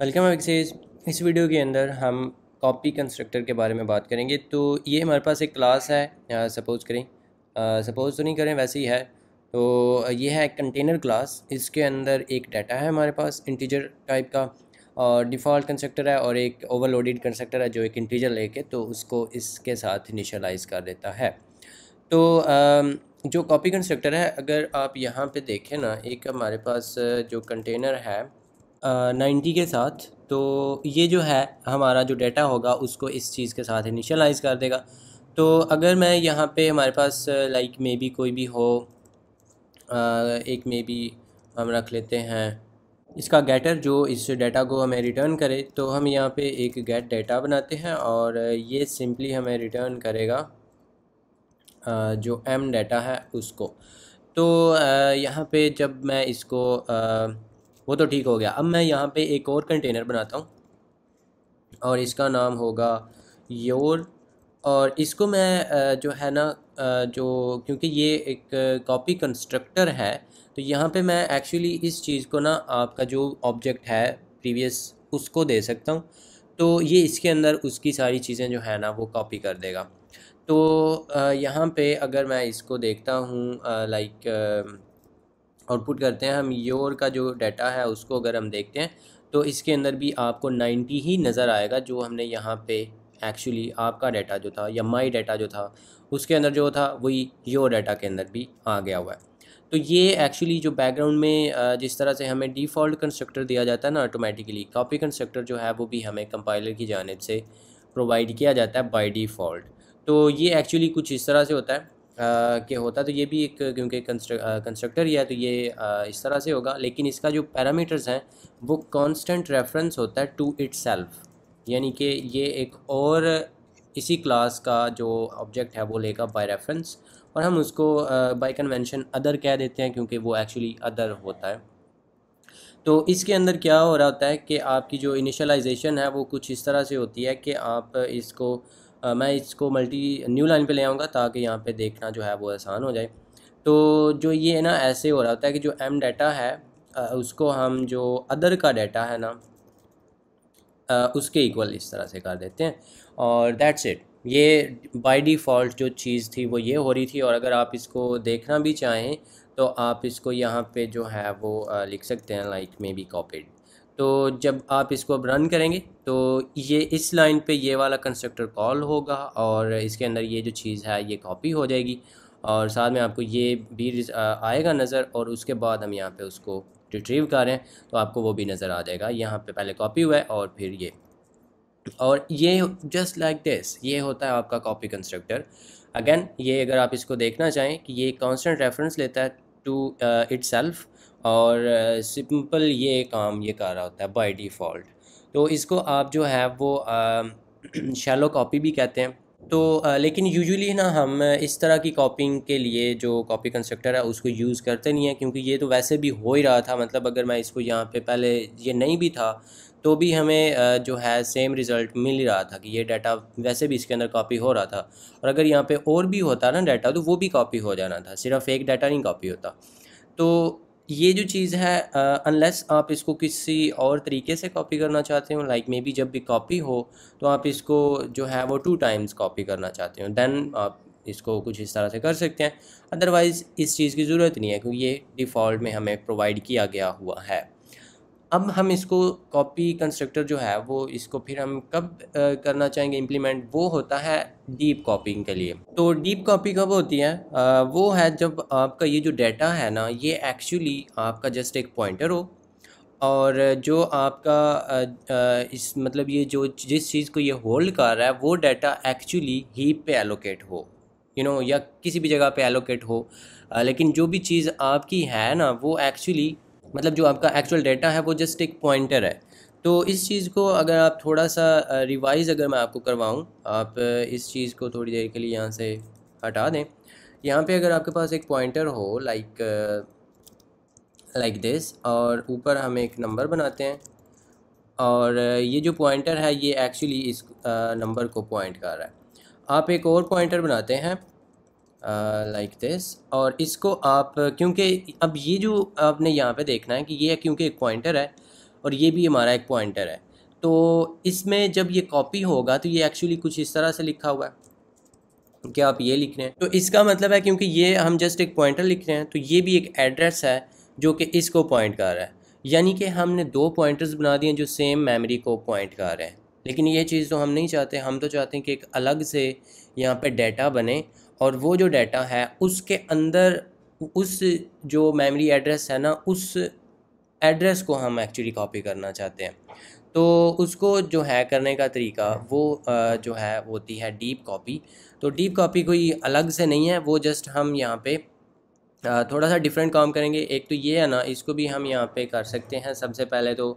welcome axes इस video के अंदर हम कॉपी कंस्ट्रक्टर के बारे में बात करेंगे तो ये हमारे पास एक क्लास है सपोज़ करें सपोज़ तो नहीं करें वैसे ही है तो ये है कंटेनर क्लास इसके अंदर एक डाटा है हमारे पास इंटीजर टाइप का और डिफ़ॉल्ट कंस्ट्रक्टर है और एक ओवरलोडेड कंस्ट्रक्टर है जो एक इंटीजर लेके तो उसको इसके साथ इनिशलाइज़ कर देता है तो आ, जो कॉपी कंस्ट्रक्टर है अगर आप यहाँ पर देखें ना एक हमारे पास जो कंटेनर है नाइन्टी के साथ तो ये जो है हमारा जो डाटा होगा उसको इस चीज़ के साथ इनिशलाइज़ कर देगा तो अगर मैं यहाँ पे हमारे पास लाइक मे बी कोई भी हो आ, एक मे बी हम रख लेते हैं इसका गेटर जो इस डाटा को हमें रिटर्न करे तो हम यहाँ पे एक गेट डाटा बनाते हैं और ये सिंपली हमें रिटर्न करेगा आ, जो एम डाटा है उसको तो यहाँ पे जब मैं इसको वो तो ठीक हो गया अब मैं यहाँ पे एक और कंटेनर बनाता हूँ और इसका नाम होगा योर और इसको मैं जो है ना जो क्योंकि ये एक कॉपी कंस्ट्रक्टर है तो यहाँ पे मैं एक्चुअली इस चीज़ को ना आपका जो ऑब्जेक्ट है प्रीवियस उसको दे सकता हूँ तो ये इसके अंदर उसकी सारी चीज़ें जो है ना वो कॉपी कर देगा तो यहाँ पे अगर मैं इसको देखता हूँ लाइक आउटपुट करते हैं हम योर का जो डाटा है उसको अगर हम देखते हैं तो इसके अंदर भी आपको 90 ही नज़र आएगा जो हमने यहाँ पे एक्चुअली आपका डाटा जो था या माई डाटा जो था उसके अंदर जो था वही योर डाटा के अंदर भी आ गया हुआ है तो ये एक्चुअली जो बैकग्राउंड में जिस तरह से हमें डिफ़ॉल्ट कंस्ट्रक्टर दिया जाता है ना ऑटोमेटिकली कॉपी कंस्ट्रक्टर जो है वो भी हमें कंपाइलर की जानब से प्रोवाइड किया जाता है बाय डिफ़ॉल्ट तो ये एक्चुअली कुछ इस तरह से होता है के होता है तो ये भी एक क्योंकि कंस्ट्रक्टर ही है तो ये आ, इस तरह से होगा लेकिन इसका जो पैरामीटर्स हैं वो कांस्टेंट रेफरेंस होता है टू इट्स यानी कि ये एक और इसी क्लास का जो ऑब्जेक्ट है वो लेगा बाय रेफरेंस और हम उसको बाय कन्वेंशन अदर कह देते हैं क्योंकि वो एक्चुअली अदर होता है तो इसके अंदर क्या हो रहा होता है कि आपकी जो इनिशलाइजेशन है वो कुछ इस तरह से होती है कि आप इसको मैं इसको मल्टी न्यू लाइन पे ले आऊँगा ताकि यहाँ पे देखना जो है वो आसान हो जाए तो जो ये है ना ऐसे हो रहा होता है कि जो एम डाटा है उसको हम जो अदर का डाटा है ना उसके इक्वल इस तरह से कर देते हैं और दैट्स इट ये बाय डिफ़ॉल्ट जो चीज़ थी वो ये हो रही थी और अगर आप इसको देखना भी चाहें तो आप इसको यहाँ पे जो है वो लिख सकते हैं लाइक मे बी कॉपीड तो जब आप इसको अब रन करेंगे तो ये इस लाइन पे ये वाला कंस्ट्रक्टर कॉल होगा और इसके अंदर ये जो चीज़ है ये कॉपी हो जाएगी और साथ में आपको ये भी आएगा नज़र और उसके बाद हम यहाँ पे उसको रिट्रीव कर रहे हैं तो आपको वो भी नज़र आ जाएगा यहाँ पे पहले कॉपी हुआ है और फिर ये और ये जस्ट लाइक दिस ये होता है आपका कॉपी कंस्ट्रक्टर अगेन ये अगर आप इसको देखना चाहें कि ये कॉन्सटेंट रेफरेंस लेता है टू इट्स सेल्फ़ और सिंपल ये काम ये कर रहा होता है बाय डिफ़ॉल्ट तो इसको आप जो है वो शैलो कॉपी भी कहते हैं तो लेकिन यूजुअली ना हम इस तरह की कॉपिंग के लिए जो कॉपी कंस्ट्रक्टर है उसको यूज़ करते नहीं हैं क्योंकि ये तो वैसे भी हो ही रहा था मतलब अगर मैं इसको यहाँ पे पहले ये नहीं भी था तो भी हमें जो है सेम रिज़ल्ट मिल ही रहा था कि ये डाटा वैसे भी इसके अंदर कॉपी हो रहा था और अगर यहाँ पे और भी होता ना डाटा तो वो भी कॉपी हो जाना था सिर्फ एक डाटा नहीं कॉपी होता तो ये जो चीज़ है अनलेस uh, आप इसको किसी और तरीके से कॉपी करना चाहते हो लाइक मे बी जब भी कॉपी हो तो आप इसको जो है वो टू टाइम्स कॉपी करना चाहते हो दैन आप इसको कुछ इस तरह से कर सकते हैं अदरवाइज़ इस चीज़ की ज़रूरत नहीं है क्योंकि ये डिफ़ॉल्ट में हमें प्रोवाइड किया गया हुआ है अब हम इसको कॉपी कंस्ट्रक्टर जो है वो इसको फिर हम कब करना चाहेंगे इम्प्लीमेंट वो होता है डीप कॉपिंग के लिए तो डीप कॉपी कब होती है वो है जब आपका ये जो डाटा है ना ये एक्चुअली आपका जस्ट एक पॉइंटर हो और जो आपका इस मतलब ये जो जिस चीज़ को ये होल्ड कर रहा है वो डाटा एक्चुअली हीप पे एलोकेट हो यू you नो know, या किसी भी जगह पे एलोकेट हो लेकिन जो भी चीज़ आपकी है ना वो एक्चुअली मतलब जो आपका एक्चुअल डेटा है वो जस्ट एक पॉइंटर है तो इस चीज़ को अगर आप थोड़ा सा रिवाइज़ अगर मैं आपको करवाऊँ आप इस चीज़ को थोड़ी देर के लिए यहाँ से हटा दें यहाँ पे अगर आपके पास एक पॉइंटर हो लाइक लाइक दिस और ऊपर हम एक नंबर बनाते हैं और ये जो पॉइंटर है ये एक्चुअली इस नंबर को पॉइंट कर रहा है आप एक और पॉइंटर बनाते हैं लाइक uh, दिस like और इसको आप क्योंकि अब ये जो आपने यहाँ पे देखना है कि ये क्योंकि एक पॉइंटर है और ये भी हमारा एक पॉइंटर है तो इसमें जब ये कॉपी होगा तो ये एक्चुअली कुछ इस तरह से लिखा हुआ है कि आप ये लिख रहे हैं तो इसका मतलब है क्योंकि ये हम जस्ट एक पॉइंटर लिख रहे हैं तो ये भी एक एड्रेस है जो कि इसको पॉइंट कर रहा है यानी कि हमने दो पॉइंटर्स बना दिए जो सेम मेमोरी को पॉइंट कर रहे हैं लेकिन ये चीज़ तो हम नहीं चाहते हम तो चाहते हैं कि एक अलग से यहाँ पे डेटा बने और वो जो डाटा है उसके अंदर उस जो मेमोरी एड्रेस है ना उस एड्रेस को हम एक्चुअली कॉपी करना चाहते हैं तो उसको जो है करने का तरीका वो जो है होती है डीप कॉपी तो डीप कॉपी कोई अलग से नहीं है वो जस्ट हम यहाँ पे थोड़ा सा डिफरेंट काम करेंगे एक तो ये है ना इसको भी हम यहाँ पे कर सकते हैं सबसे पहले तो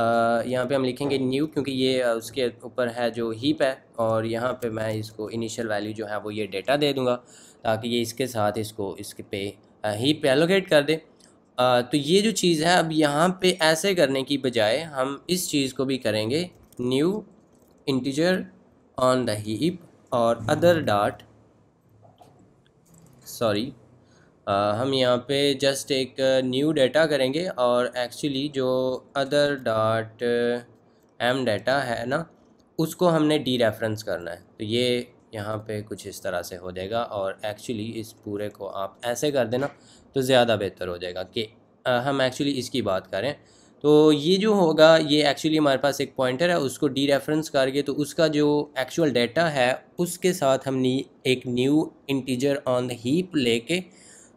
यहाँ पे हम लिखेंगे न्यू क्योंकि ये उसके ऊपर है जो हीप है और यहाँ पे मैं इसको इनिशियल वैल्यू जो है वो ये डेटा दे दूँगा ताकि ये इसके साथ इसको इसके पे हीप पे एलोकेट कर दे आ, तो ये जो चीज़ है अब यहाँ पे ऐसे करने की बजाय हम इस चीज़ को भी करेंगे new integer on the heap और अदर डाट सॉरी हम यहाँ पे जस्ट एक न्यू डेटा करेंगे और एक्चुअली जो अदर डॉट एम डाटा है ना उसको हमने डी रेफरेंस करना है तो ये यहाँ पे कुछ इस तरह से हो जाएगा और एक्चुअली इस पूरे को आप ऐसे कर देना तो ज़्यादा बेहतर हो जाएगा कि हम एक्चुअली इसकी बात करें तो ये जो होगा ये एक्चुअली हमारे पास एक पॉइंटर है उसको डी रेफरेंस करके तो उसका जो एक्चुअल डेटा है उसके साथ हमने एक new integer on the heap लेके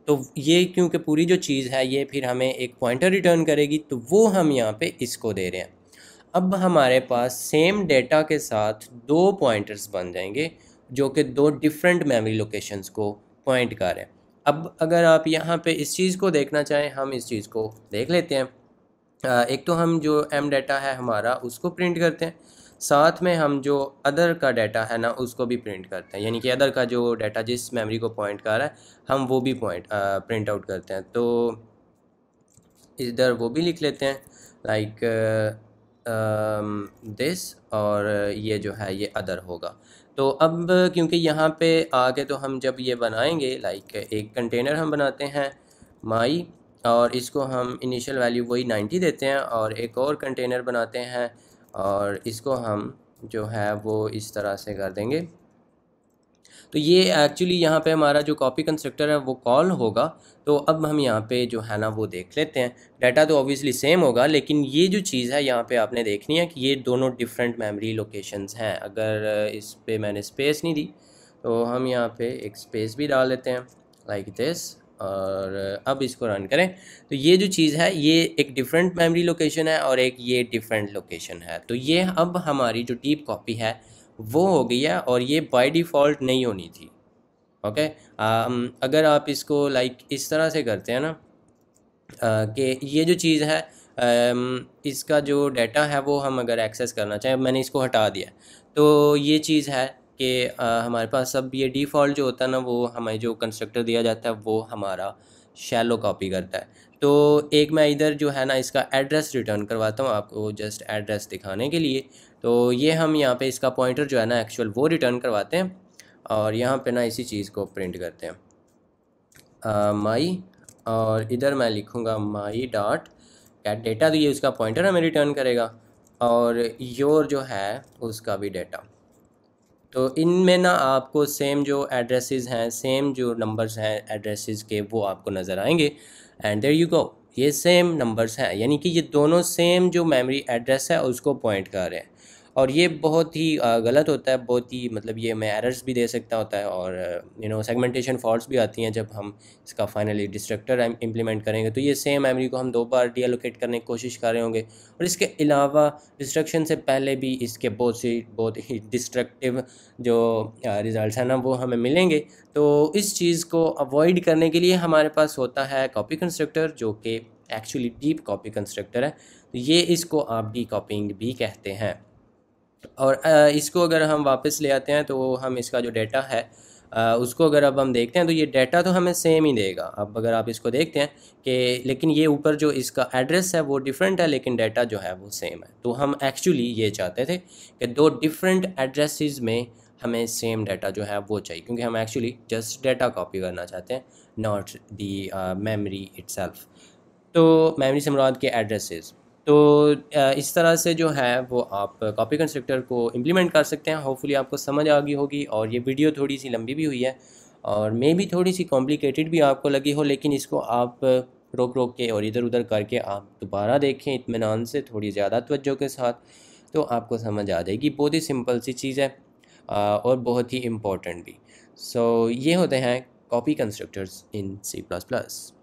तो ये क्योंकि पूरी जो चीज़ है ये फिर हमें एक पॉइंटर रिटर्न करेगी तो वो हम यहाँ पे इसको दे रहे हैं अब हमारे पास सेम डेटा के साथ दो पॉइंटर्स बन जाएंगे जो कि दो डिफरेंट मेमोरी लोकेशंस को पॉइंट कर रहे हैं अब अगर आप यहाँ पे इस चीज़ को देखना चाहें हम इस चीज़ को देख लेते हैं एक तो हम जो एम डेटा है हमारा उसको प्रिंट करते हैं साथ में हम जो अदर का डाटा है ना उसको भी प्रिंट करते हैं यानी कि अदर का जो डाटा जिस मेमोरी को पॉइंट कर रहा है हम वो भी पॉइंट प्रिंट आउट करते हैं तो इधर वो भी लिख लेते हैं लाइक दिस और ये जो है ये अदर होगा तो अब क्योंकि यहाँ पे आगे तो हम जब ये बनाएंगे लाइक एक कंटेनर हम बनाते हैं माई और इसको हम इनिशियल वैल्यू वही 90 देते हैं और एक और कंटेनर बनाते हैं और इसको हम जो है वो इस तरह से कर देंगे तो ये एक्चुअली यहाँ पे हमारा जो कॉपी कंस्ट्रक्टर है वो कॉल होगा तो अब हम यहाँ पे जो है ना वो देख लेते हैं डाटा तो ऑब्वियसली सेम होगा लेकिन ये जो चीज़ है यहाँ पे आपने देखनी है कि ये दोनों डिफरेंट मेमोरी लोकेशंस हैं अगर इस पर मैंने स्पेस नहीं दी तो हम यहाँ पे एक स्पेस भी डाल लेते हैं लाइक like दिस और अब इसको रन करें तो ये जो चीज़ है ये एक डिफरेंट मेमोरी लोकेशन है और एक ये डिफरेंट लोकेशन है तो ये अब हमारी जो डीप कॉपी है वो हो गई है और ये बाय डिफ़ॉल्ट नहीं होनी थी ओके um, अगर आप इसको लाइक इस तरह से करते हैं ना uh, कि ये जो चीज़ है um, इसका जो डाटा है वो हम अगर एक्सेस करना चाहें मैंने इसको हटा दिया तो ये चीज़ है कि हमारे पास अब ये डिफ़ॉल्ट जो होता है ना वो हमें जो कंस्ट्रक्टर दिया जाता है वो हमारा शैलो कॉपी करता है तो एक मैं इधर जो है ना इसका एड्रेस रिटर्न करवाता हूँ आपको जस्ट एड्रेस दिखाने के लिए तो ये हम यहाँ पे इसका पॉइंटर जो है ना एक्चुअल वो रिटर्न करवाते हैं और यहाँ पे ना इसी चीज़ को प्रिंट करते हैं माई और इधर मैं लिखूँगा माई डॉट कैट डेटा तो ये उसका पॉइंटर हमें रिटर्न करेगा और योर जो है उसका भी डेटा तो इन में ना आपको सेम जो एड्रेसेस हैं सेम जो नंबर्स हैं एड्रेसेस के वो आपको नज़र आएंगे एंड देर यू गो ये सेम नंबर्स हैं यानी कि ये दोनों सेम जो मेमोरी एड्रेस है उसको पॉइंट कर रहे हैं और ये बहुत ही गलत होता है बहुत ही मतलब ये मैं एरर्स भी दे सकता होता है और यू नो सेगमेंटेशन फॉल्ट्स भी आती हैं जब हम इसका फाइनली डिस्ट्रक्टर इम्प्लीमेंट करेंगे तो ये सेम मेमोरी को हम दो बार डीएलोकेट करने की कोशिश कर रहे होंगे और इसके अलावा डिस्ट्रक्शन से पहले भी इसके बहुत सी बहुत ही डिस्ट्रक्टिव जो रिज़ल्ट हैं ना वो हमें मिलेंगे तो इस चीज़ को अवॉइड करने के लिए हमारे पास होता है कॉपी कंस्ट्रक्टर जो कि एक्चुअली डीप कॉपी कंस्ट्रक्टर है तो ये इसको आप डी कॉपिंग भी कहते हैं और इसको अगर हम वापस ले आते हैं तो हम इसका जो डेटा है उसको अगर अब हम देखते हैं तो ये डेटा तो हमें सेम ही देगा अब अगर आप इसको देखते हैं कि लेकिन ये ऊपर जो इसका एड्रेस है वो डिफरेंट है लेकिन डेटा जो है वो सेम है तो हम एक्चुअली ये चाहते थे कि दो डिफरेंट एड्रेसेस में हमें सेम डाटा जो है वो चाहिए क्योंकि हम एक्चुअली जस्ट डेटा कॉपी करना चाहते हैं नॉट दी मेमरी इट्सल्फ तो मेमरी से मुराद के एड्रेसेस तो इस तरह से जो है वो आप कॉपी कंस्ट्रक्टर को इम्प्लीमेंट कर सकते हैं होपफुली आपको समझ आ गई होगी और ये वीडियो थोड़ी सी लंबी भी हुई है और मे भी थोड़ी सी कॉम्प्लिकेटेड भी आपको लगी हो लेकिन इसको आप रोक रोक के और इधर उधर करके आप दोबारा देखें इतमान से थोड़ी ज़्यादा तवज्जो के साथ तो आपको समझ आ जाएगी बहुत ही सिंपल सी चीज़ है और बहुत ही इम्पोर्टेंट भी सो so, ये होते हैं copy constructors in C plus plus